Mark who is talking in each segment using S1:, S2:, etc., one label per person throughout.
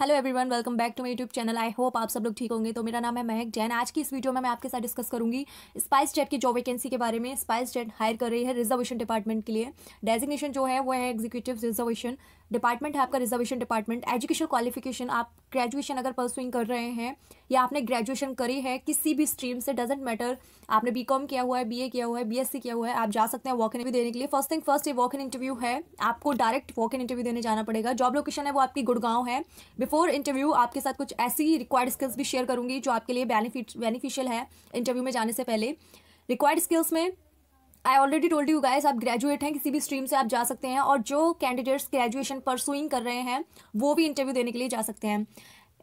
S1: Hello everyone welcome back to my YouTube channel I hope आप सब लोग ठीक होंगे तो मेरा नाम है महक जैन आज की इस वीडियो में मैं आपके साथ डिस्कस करूंगी स्पाइस जेट की जॉब वैकेंसी के बारे में स्पाइस जेट हायर कर रही है रिजर्वेशन डिपार्टमेंट के लिए डेजिग्नेशन जो है वो है एग्जीक्यूटिव रिजर्वेशन डिपार्टमेंट है आपका रिजर्वेशन डिपार्टमेंट एजुकेशन क्वालिफिकेशन आप ग्रेजुएशन अगर परसुइंग कर रहे हैं या आपने ग्रेजुएशन करी है किसी भी स्ट्रीम से डजेंट मैटर आपने बी कॉम किया हुआ है बी ए किया हुआ है बी एस सी किया हुआ है आप जा सकते हैं वॉक इन इंटरव्यू देने के लिए फर्स्ट थिंग फर्स्ट ये वॉक इन इंटरव्यू है आपको डायरेक्ट वॉक इन इंटरव्यू देने जाना पड़ेगा जॉब लोकेशन है वो आपकी गुड़गांव है बिफोर इंटरव्यू आपके साथ कुछ ऐसी रिक्वायर्ड स्किल्स भी शेयर करूंगी जो आपके लिए बेनिफिट बेनिफिशियल है इंटरव्यू में जाने से पहले रिक्वायर्ड स्किल्स में I already told you guys आप ग्रेजुएट हैं किसी भी स्ट्रीम से आप जा सकते हैं और जो कैंडिडेट्स ग्रेजुएशन परसुइंग कर रहे हैं वो भी इंटरव्यू देने के लिए जा सकते हैं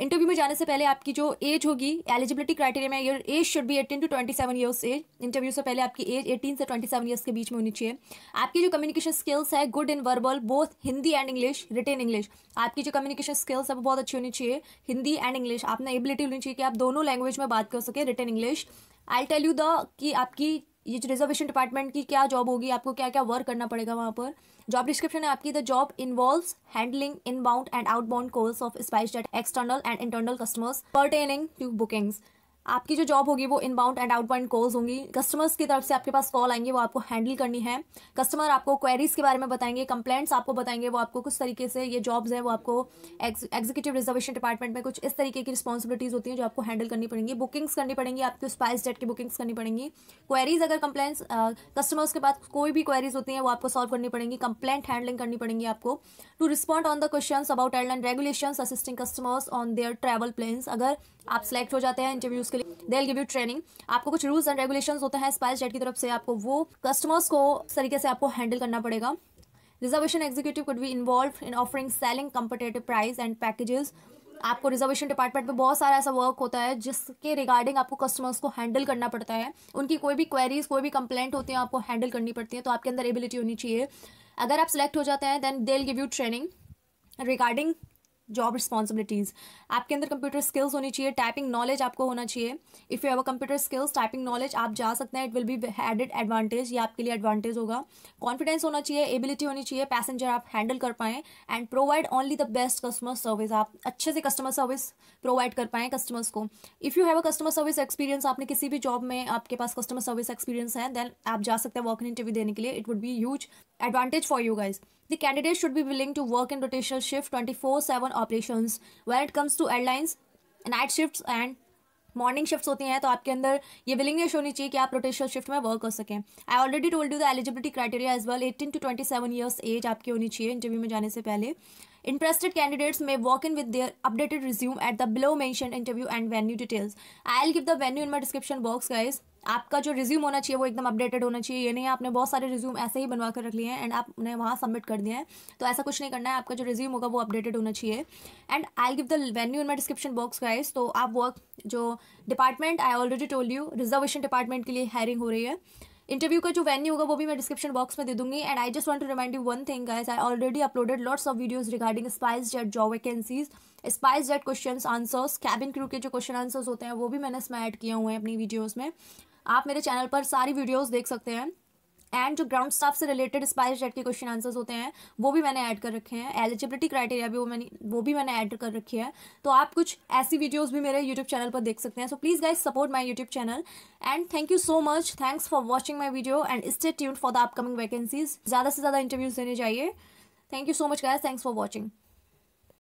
S1: इंटरव्यू में जाने से पहले आपकी जो एज होगी एलिजिबिलिटी क्राइटेरिया में your age should be eighteen to twenty seven years age interview से पहले आपकी एज एटीन से ट्वेंटी सेवन ईयर्स के बीच में होनी चाहिए आपकी जो कम्युनिकेशन स्किल्स है good in verbal both Hindi and English written English आपकी जो कम्युनिकेशन स्किल्स है वो बहुत अच्छी होनी चाहिए हिंदी एंड इंग्लिश आपने एबिलिटी होनी चाहिए कि आप दोनों लैंग्वेज में बात कर सके written English I tell you the कि आपकी ये जो रिजर्वेशन डिपार्टमेंट की क्या जॉब होगी आपको क्या क्या वर्क करना पड़ेगा वहाँ पर जॉब डिस्क्रिप्शन है आपकी the job involves handling inbound and outbound calls of SpiceJet external and internal customers pertaining to bookings आपकी जो जॉब होगी वो इनबाउंड एंड आउटबाउंड कॉल्स होंगी कस्टमर्स की तरफ से आपके पास कॉल आएंगे वो आपको हैंडल करनी है कस्टमर आपको क्वेरीज के बारे में बताएंगे कंप्लेंट्स आपको बताएंगे वो आपको कुछ तरीके से ये जॉब्स हैं वो आपको एग्जीक्यूटिव रिजर्वेशन डिपार्टमेंट में कुछ इस तरीके की रिस्पॉन्सिबिलिटीज़ होती हैं जो आपको हैंडल करनी पड़ेंगी बुकिंग्स करनी पड़ेंगी आपको स्पाइस डेट की बुकिंग्स करनी पड़ेंगी क्वेरीज अगर कंप्लेंट्स कस्टमर्स के पास कोई भी क्वेरीज होती है वो आपको सॉल्व करनी पड़ेंगी कंप्लेंट हैंडलिंग करनी पड़ेंगी आपको to respond on the question about airline regulation assisting customers on their travel plans अगर आप सेलेक्ट हो जाते हैं इंटरव्यूज उसके लिए दे गिव यू ट्रेनिंग आपको कुछ रूल्स एंड रेगुलेशन होता है स्पाइस जेट की तरफ से आपको वो कस्टमर्स को तरीके से आपको हैंडल करना पड़ेगा reservation executive could be involve in offering selling competitive price and packages आपको रिजर्वेशन डिपार्टमेंट में बहुत सारा ऐसा वर्क होता है जिसके रिगार्डिंग आपको कस्टमर्स को हैंडल करना पड़ता है उनकी कोई भी क्वेरीज कोई भी कंप्लेंट होती है आपको हैंडल करनी पड़ती है तो आपके अंदर एबिलिटी होनी चाहिए अगर आप सिलेक्ट हो जाते हैं then they give you training regarding job responsibilities आपके अंदर कंप्यूटर स्किल्स होनी चाहिए टाइपिंग नॉलेज आपको होना चाहिए if you have a computer skills typing knowledge आप जा सकते हैं it will be added advantage ये आपके लिए एडवांटेज होगा कॉन्फिडेंस होना चाहिए एबिलिटी होनी चाहिए पैसेंजर आप हैंडल कर पाएँ and provide only the best customer service आप अच्छे से कस्टमर सर्विस प्रोवाइड कर पाएँ कस्टमर्स को if you have a customer service experience आपने किसी भी जॉब में आपके पास कस्टमर सर्विस एक्सपीरियंस है देन आप जा सकते हैं वर्क इंटरव्यू देने के लिए it would be use advantage for you guys. The candidate should be willing to work in rotational shift 24/7 operations. When it comes to airlines, night shifts and morning shifts होती हैं तो आपके अंदर ये willingness होनी चाहिए कि आप रोटेशनल शिफ्ट में वर्क कर सकें I already told you the eligibility criteria as well 18 to 27 years age आपकी होनी चाहिए इंटरव्यू में जाने से पहले कैंडिडेट्स में walk in with their updated resume at the below mention interview and venue details I'll give the venue in my description box guys आपका जो रिज्यूम होना चाहिए वो एकदम अपडेटेड होना चाहिए ये नहीं आपने बहुत सारे रिज्यूम ऐसे ही बनवा कर रख लिए हैं एंड आपने वहाँ सबमिट कर दिया है तो ऐसा कुछ नहीं करना है आपका जो रिज्यूम होगा वो अपडेटेड होना चाहिए and I give the venue in my description box guys तो आप वर्क जो department I already told you reservation department के लिए हायरिंग हो रही है इंटरव्यू का जो वेन्यू होगा वो भी मैं डिस्क्रिप्शन बॉक्स में दे दूंगी and I just want to remind you one thing guys I already uploaded lots of videos regarding SpiceJet job vacancies SpiceJet question answers cabin crew के जो क्वेश्चन आंसर्स होते हैं वो भी मैंने इसमें ऐड किए हुए हैं अपनी वीडियोज़ में आप मेरे चैनल पर सारी वीडियोज़ देख सकते हैं एंड जो ग्राउंड स्टाफ से रिलेटेड स्पाइस जेट के क्वेश्चन आंसर्स होते हैं वो भी मैंने ऐड कर रखे हैं एलिजिबिलिटी क्राइटेरिया भी वो मैंने वो भी मैंने ऐड कर रखी है तो आप कुछ ऐसी वीडियोज़ भी मेरे यूट्यूब चैनल पर देख सकते हैं so please guys support my YouTube channel and thank you so much thanks for watching my video and stay tune for the upcoming vacancies ज़्यादा से ज़्यादा इंटरव्यूज़ देने चाहिए thank you so much guys thanks for watching